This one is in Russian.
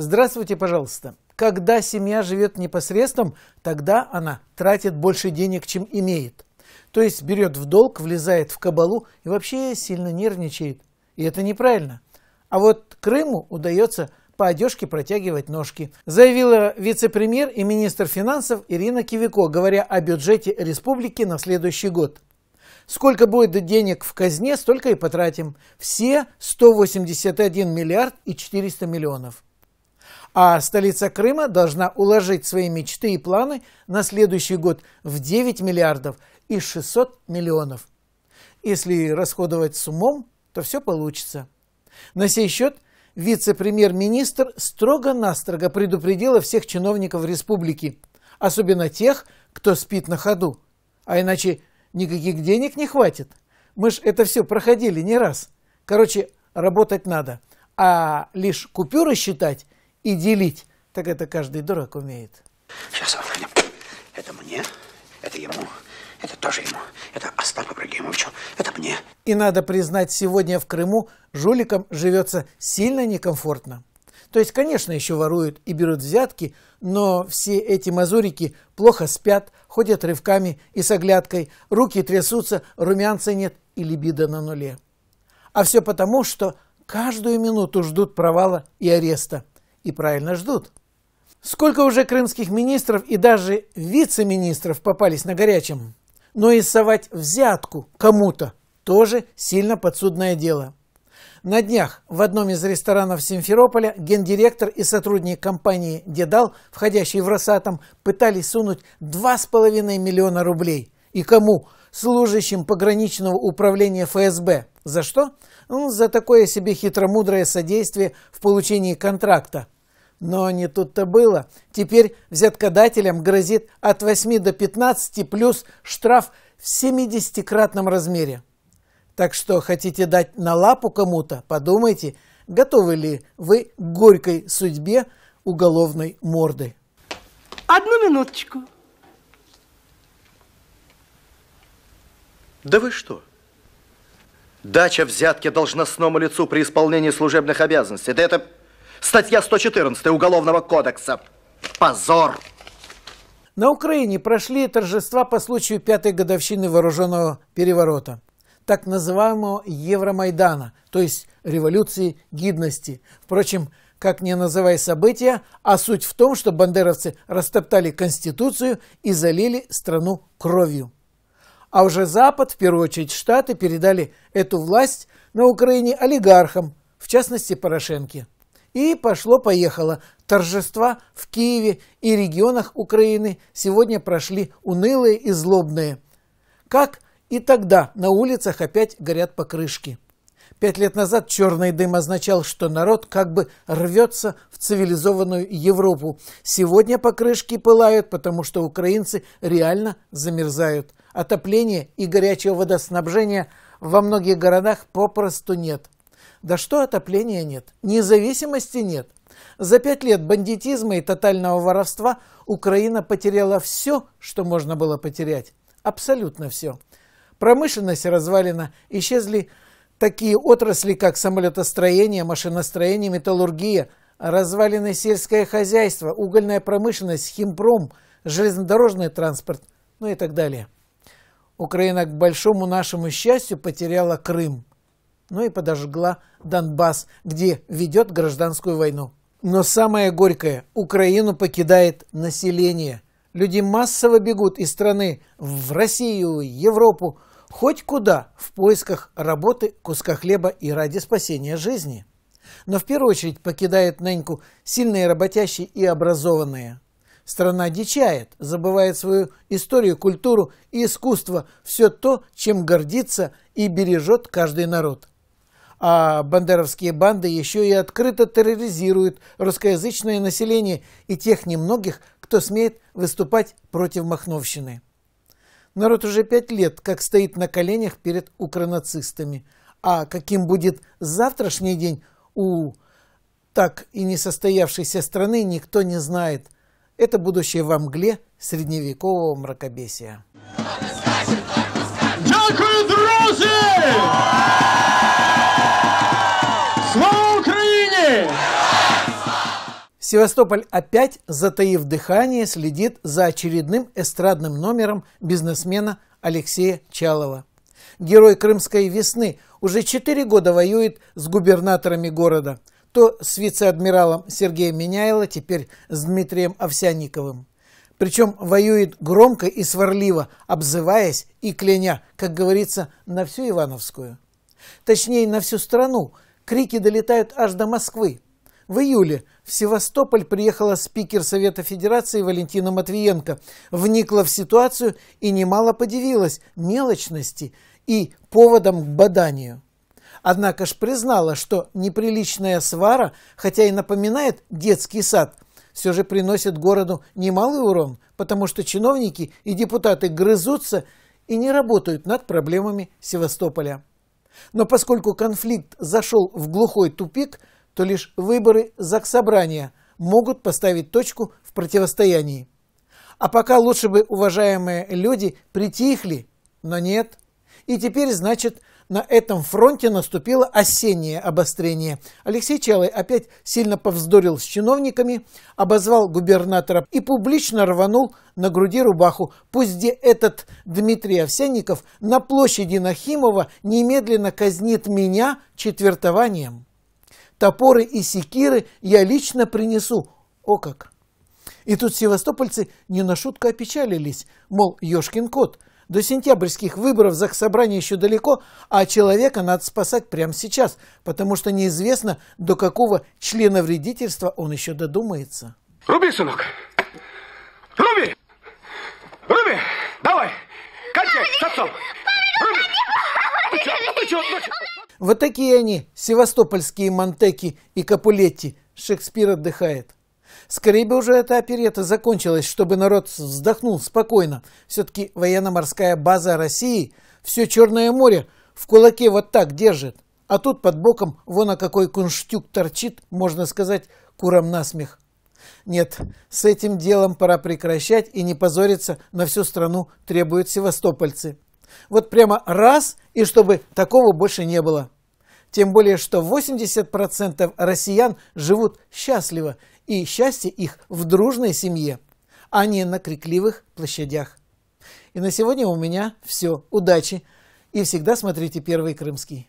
Здравствуйте, пожалуйста. Когда семья живет непосредством, тогда она тратит больше денег, чем имеет. То есть берет в долг, влезает в кабалу и вообще сильно нервничает. И это неправильно. А вот Крыму удается по одежке протягивать ножки, заявила вице-премьер и министр финансов Ирина Кивико, говоря о бюджете республики на следующий год. Сколько будет денег в казне, столько и потратим. Все 181 миллиард и 400 миллионов. А столица Крыма должна уложить свои мечты и планы на следующий год в 9 миллиардов и 600 миллионов. Если расходовать с умом, то все получится. На сей счет – вице-премьер-министр строго-настрого предупредила всех чиновников республики, особенно тех, кто спит на ходу. А иначе никаких денег не хватит. Мы ж это все проходили не раз. Короче, работать надо. А лишь купюры считать и делить, так это каждый дурак умеет. Сейчас, Афаня, это мне, это ему, это тоже ему, это Остапу Брагимовичу, и надо признать, сегодня в Крыму жуликам живется сильно некомфортно. То есть, конечно, еще воруют и берут взятки, но все эти мазурики плохо спят, ходят рывками и с оглядкой, руки трясутся, румянца нет и либидо на нуле. А все потому, что каждую минуту ждут провала и ареста. И правильно ждут. Сколько уже крымских министров и даже вице-министров попались на горячем. Но и совать взятку кому-то тоже сильно подсудное дело. На днях в одном из ресторанов Симферополя гендиректор и сотрудник компании «Дедал», входящий в «Росатом», пытались сунуть 2,5 миллиона рублей. И кому? Служащим пограничного управления ФСБ. За что? Ну, за такое себе хитромудрое содействие в получении контракта. Но не тут-то было. Теперь взяткодателям грозит от 8 до 15 плюс штраф в 70-кратном размере. Так что хотите дать на лапу кому-то, подумайте, готовы ли вы к горькой судьбе уголовной морды. Одну минуточку. Да вы что? Дача взятки должностному лицу при исполнении служебных обязанностей. Да это статья 114 Уголовного кодекса. Позор! На Украине прошли торжества по случаю пятой годовщины вооруженного переворота так называемого Евромайдана, то есть революции гидности. Впрочем, как не называй события, а суть в том, что бандеровцы растоптали Конституцию и залили страну кровью. А уже Запад, в первую очередь Штаты, передали эту власть на Украине олигархам, в частности Порошенке. И пошло-поехало. Торжества в Киеве и регионах Украины сегодня прошли унылые и злобные. Как и тогда на улицах опять горят покрышки. Пять лет назад черный дым означал, что народ как бы рвется в цивилизованную Европу. Сегодня покрышки пылают, потому что украинцы реально замерзают. Отопления и горячего водоснабжения во многих городах попросту нет. Да что отопления нет? Независимости нет. За пять лет бандитизма и тотального воровства Украина потеряла все, что можно было потерять. Абсолютно все. Промышленность развалена, исчезли такие отрасли, как самолетостроение, машиностроение, металлургия, развалины сельское хозяйство, угольная промышленность, химпром, железнодорожный транспорт, ну и так далее. Украина, к большому нашему счастью, потеряла Крым, ну и подожгла Донбасс, где ведет гражданскую войну. Но самое горькое – Украину покидает население. Люди массово бегут из страны в Россию, Европу, хоть куда в поисках работы, куска хлеба и ради спасения жизни. Но в первую очередь покидает Неньку сильные работящие и образованные. Страна дичает, забывает свою историю, культуру и искусство, все то, чем гордится и бережет каждый народ. А бандеровские банды еще и открыто терроризируют русскоязычное население и тех немногих, кто смеет выступать против Махновщины. Народ уже пять лет как стоит на коленях перед укронацистами. А каким будет завтрашний день у так и не состоявшейся страны, никто не знает. Это будущее во мгле средневекового мракобесия. Дякую, друзі! Севастополь опять, затаив дыхание, следит за очередным эстрадным номером бизнесмена Алексея Чалова. Герой Крымской весны уже четыре года воюет с губернаторами города, то с вице-адмиралом Сергеем Меняйло, теперь с Дмитрием Овсянниковым. Причем воюет громко и сварливо, обзываясь и кляня, как говорится, на всю Ивановскую. Точнее, на всю страну. Крики долетают аж до Москвы. В июле в Севастополь приехала спикер Совета Федерации Валентина Матвиенко, вникла в ситуацию и немало подивилась мелочности и поводом к баданию. Однако ж признала, что неприличная свара, хотя и напоминает детский сад, все же приносит городу немалый урон, потому что чиновники и депутаты грызутся и не работают над проблемами Севастополя. Но поскольку конфликт зашел в глухой тупик, то лишь выборы Заксобрания могут поставить точку в противостоянии. А пока лучше бы уважаемые люди притихли, но нет. И теперь, значит, на этом фронте наступило осеннее обострение. Алексей Чалый опять сильно повздорил с чиновниками, обозвал губернатора и публично рванул на груди рубаху. Пусть где этот Дмитрий Овсянников на площади Нахимова немедленно казнит меня четвертованием топоры и секиры я лично принесу. О как! И тут севастопольцы не на шутку опечалились, мол, ешкин кот, до сентябрьских выборов за собрание еще далеко, а человека надо спасать прямо сейчас, потому что неизвестно, до какого члена вредительства он еще додумается. Руби, сынок! Руби! Руби! Давай! Катя, с отцом! Руби! Ты что, ты что, вот такие они, севастопольские Монтеки и Капулетти, Шекспир отдыхает. Скорее бы уже эта оперета закончилась, чтобы народ вздохнул спокойно. Все-таки военно-морская база России все Черное море в кулаке вот так держит. А тут под боком вон а какой кунштюк торчит, можно сказать, куром насмех. Нет, с этим делом пора прекращать и не позориться на всю страну требуют севастопольцы. Вот прямо раз, и чтобы такого больше не было. Тем более, что 80% россиян живут счастливо, и счастье их в дружной семье, а не на крикливых площадях. И на сегодня у меня все. Удачи! И всегда смотрите «Первый Крымский».